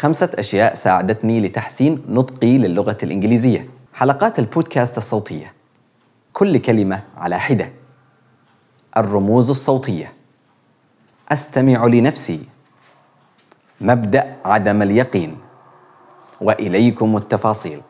خمسة أشياء ساعدتني لتحسين نطقي للغة الإنجليزية حلقات البودكاست الصوتية كل كلمة على حدة الرموز الصوتية أستمع لنفسي مبدأ عدم اليقين وإليكم التفاصيل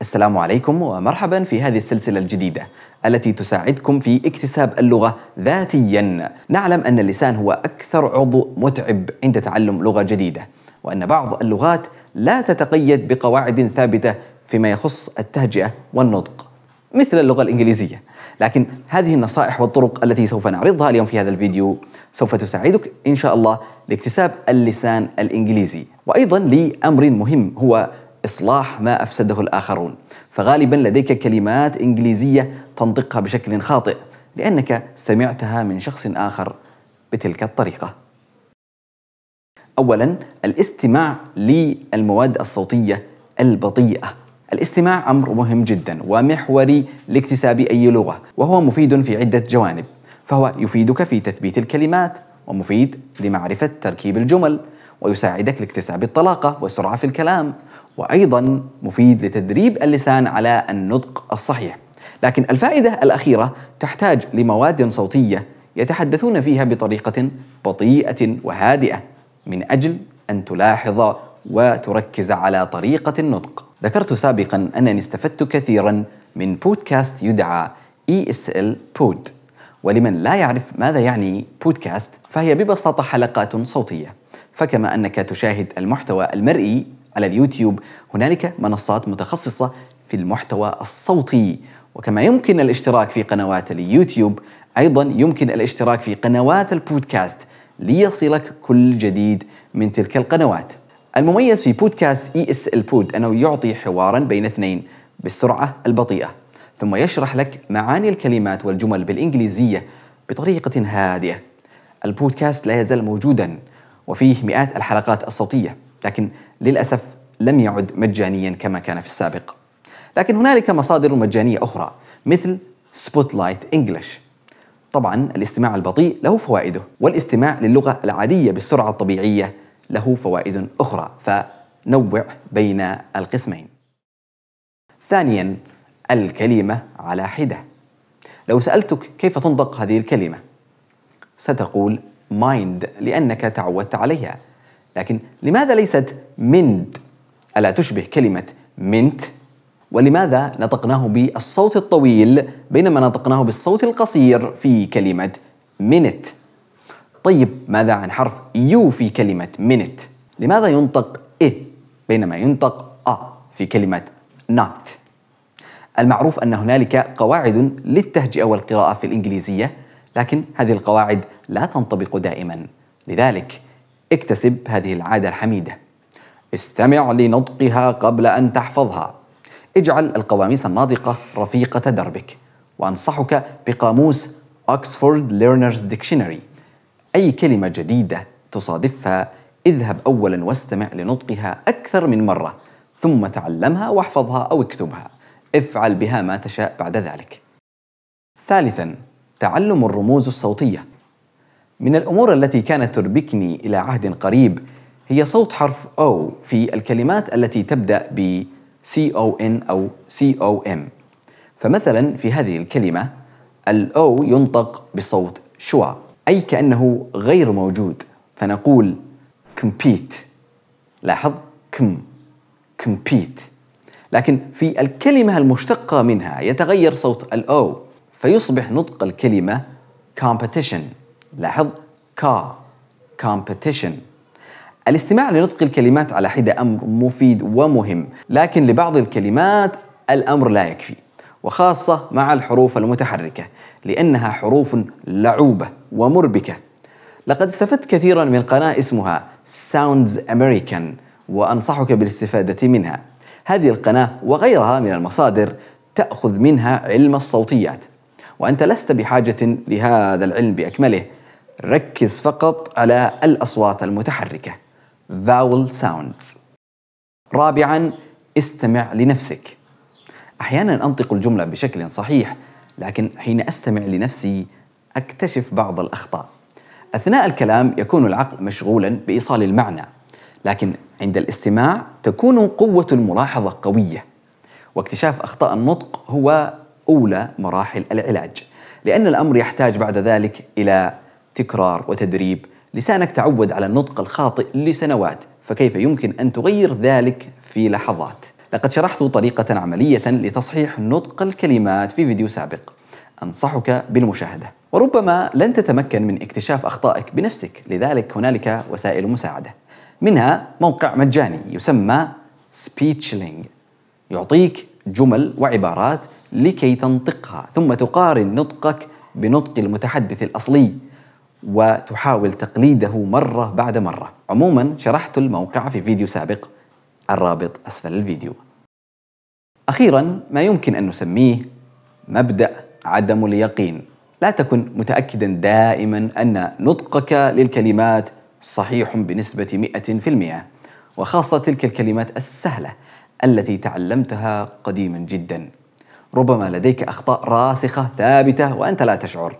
السلام عليكم ومرحبا في هذه السلسلة الجديدة التي تساعدكم في اكتساب اللغة ذاتيا. نعلم أن اللسان هو أكثر عضو متعب عند تعلم لغة جديدة، وأن بعض اللغات لا تتقيد بقواعد ثابتة فيما يخص التهجئة والنطق. مثل اللغة الإنجليزية، لكن هذه النصائح والطرق التي سوف نعرضها اليوم في هذا الفيديو سوف تساعدك إن شاء الله لاكتساب اللسان الإنجليزي، وأيضا لأمر مهم هو إصلاح ما أفسده الآخرون فغالبا لديك كلمات إنجليزية تنطقها بشكل خاطئ لأنك سمعتها من شخص آخر بتلك الطريقة أولا الاستماع للمواد الصوتية البطيئة الاستماع أمر مهم جدا ومحوري لاكتساب أي لغة وهو مفيد في عدة جوانب فهو يفيدك في تثبيت الكلمات ومفيد لمعرفة تركيب الجمل ويساعدك لاكتساب الطلاقة والسرعة في الكلام وأيضا مفيد لتدريب اللسان على النطق الصحيح لكن الفائدة الأخيرة تحتاج لمواد صوتية يتحدثون فيها بطريقة بطيئة وهادئة من أجل أن تلاحظ وتركز على طريقة النطق ذكرت سابقا أنني استفدت كثيرا من بودكاست يدعى ESL Pod ولمن لا يعرف ماذا يعني بودكاست فهي ببساطة حلقات صوتية فكما أنك تشاهد المحتوى المرئي على اليوتيوب هنالك منصات متخصصة في المحتوى الصوتي وكما يمكن الاشتراك في قنوات اليوتيوب أيضا يمكن الاشتراك في قنوات البودكاست ليصلك كل جديد من تلك القنوات المميز في بودكاست اي اس البود انه يعطي حوارا بين اثنين بالسرعه البطيئه ثم يشرح لك معاني الكلمات والجمل بالإنجليزية بطريقة هادئة البودكاست لا يزال موجودا وفيه مئات الحلقات الصوتية لكن للأسف لم يعد مجانيا كما كان في السابق لكن هنالك مصادر مجانية أخرى مثل سبوتلايت إنجلش طبعا الاستماع البطيء له فوائده والاستماع للغة العادية بالسرعة الطبيعية له فوائد أخرى فنوع بين القسمين ثانيا الكلمة على حدة لو سألتك كيف تنطق هذه الكلمة ستقول mind لأنك تعودت عليها لكن لماذا ليست mind ألا تشبه كلمة mint ولماذا نطقناه بالصوت الطويل بينما نطقناه بالصوت القصير في كلمة minute طيب ماذا عن حرف يو في كلمة minute لماذا ينطق إ بينما ينطق أ في كلمة not المعروف أن هنالك قواعد للتهجئة والقراءة في الإنجليزية لكن هذه القواعد لا تنطبق دائما لذلك اكتسب هذه العادة الحميدة استمع لنطقها قبل أن تحفظها اجعل القواميس الناطقة رفيقة دربك وأنصحك بقاموس أكسفورد ليرنرز ديكشنري أي كلمة جديدة تصادفها اذهب أولا واستمع لنطقها أكثر من مرة ثم تعلمها واحفظها أو اكتبها افعل بها ما تشاء بعد ذلك. ثالثا تعلم الرموز الصوتية. من الأمور التي كانت تربكني إلى عهد قريب هي صوت حرف O في الكلمات التي تبدأ ب CON أو COM. فمثلا في هذه الكلمة الأو ينطق بصوت شوا أي كأنه غير موجود فنقول compete لاحظ كم compete لكن في الكلمة المشتقة منها يتغير صوت الأو فيصبح نطق الكلمة competition لاحظ كا competition الاستماع لنطق الكلمات على حدة أمر مفيد ومهم لكن لبعض الكلمات الأمر لا يكفي وخاصة مع الحروف المتحركة لأنها حروف لعوبة ومربكة لقد استفدت كثيرا من قناة اسمها Sounds American وأنصحك بالاستفادة منها هذه القناة وغيرها من المصادر تأخذ منها علم الصوتيات وأنت لست بحاجة لهذا العلم بأكمله ركز فقط على الأصوات المتحركة vowel sounds رابعا استمع لنفسك أحيانا أنطق الجملة بشكل صحيح لكن حين أستمع لنفسي أكتشف بعض الأخطاء أثناء الكلام يكون العقل مشغولا بإيصال المعنى لكن عند الاستماع تكون قوة الملاحظة قوية واكتشاف أخطاء النطق هو أولى مراحل العلاج لأن الأمر يحتاج بعد ذلك إلى تكرار وتدريب لسانك تعود على النطق الخاطئ لسنوات فكيف يمكن أن تغير ذلك في لحظات لقد شرحت طريقة عملية لتصحيح نطق الكلمات في فيديو سابق أنصحك بالمشاهدة وربما لن تتمكن من اكتشاف أخطائك بنفسك لذلك هنالك وسائل مساعدة منها موقع مجاني يسمى سبيتشلينج يعطيك جمل وعبارات لكي تنطقها ثم تقارن نطقك بنطق المتحدث الأصلي وتحاول تقليده مرة بعد مرة عموما شرحت الموقع في فيديو سابق الرابط أسفل الفيديو أخيرا ما يمكن أن نسميه مبدأ عدم اليقين لا تكن متأكدا دائما أن نطقك للكلمات صحيح بنسبة 100% وخاصة تلك الكلمات السهلة التي تعلمتها قديما جدا ربما لديك أخطاء راسخة ثابتة وأنت لا تشعر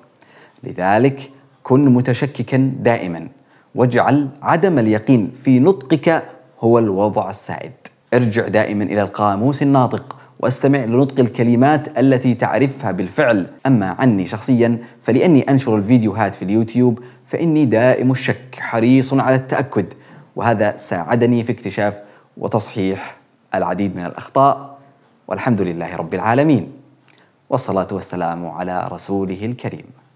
لذلك كن متشككا دائما واجعل عدم اليقين في نطقك هو الوضع السائد ارجع دائما إلى القاموس الناطق واستمع لنطق الكلمات التي تعرفها بالفعل أما عني شخصيا فلأني أنشر الفيديوهات في اليوتيوب فإني دائم الشك حريص على التأكد وهذا ساعدني في اكتشاف وتصحيح العديد من الأخطاء والحمد لله رب العالمين والصلاة والسلام على رسوله الكريم